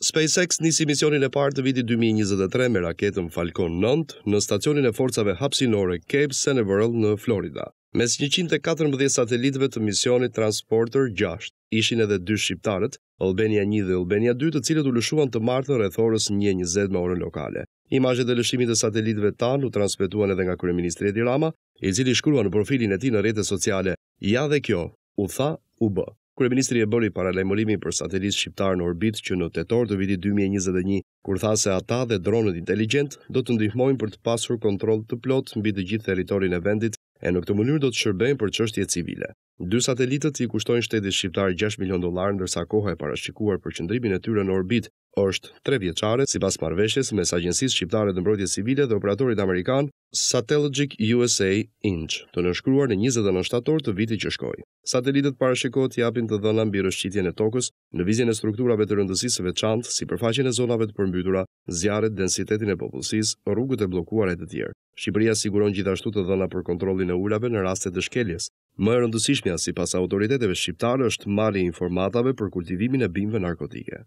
SpaceX nisi misionin e parë të vitit 2023 me raketën Falcon 9 në stacionin e forcave hapësinore Cape Canaveral në Florida. Mes 114 satelitëve të misionit Transporter 6 ishin edhe dy shqiptarët, Albania 1 dhe Albania 2, të cilët u lëshuan të martën rreth orës 1:20 me orën lokale. Imazhet e lëshimit të satelitëve tan u transmetuan edhe nga kryeministri Edi Rama, i cili shkruan në profilin e tij në rrjetet sociale: "Ja dhe kjo, u tha, u bë. Kryeministri e bëri para lajmërimit për satelit shqiptar në orbit që në tetor të vitit 2021, kur tha se ata dhe dronët inteligjent do të ndihmojnë për të pasur kontroll të plot mbi të gjithë territorin e vendit e në këtë mënyrë do të shërbejnë për çështje civile. Dy satelitët i kushtojnë shtetit shqiptar 6 milion dollar, ndërsa koha e parashikuar për qëndrimin e tyre në orbit është tre vjeqare si pas marveshjes me së agjensis shqiptare të mbrojtje civile dhe operatorit Amerikan Satellogic USA Inch, të nëshkruar në 27 shtator të viti që shkoj. Satellitet parashikot japin të dhëna mbi rëshqitjen e tokës në vizjen e strukturave të rëndësisë veçantë si përfaqen e zonave të përmbytura, zjarët, densitetin e popullsisë, rrugët e bllokuara e të tjerë. Shqipëria siguron gjithashtu të dhëna për kontrollin e ulave në raste të shkeljes. Më e rëndësishmja sipas autoriteteve shqiptare është mali informatave për kultivimin e bimëve narkotike.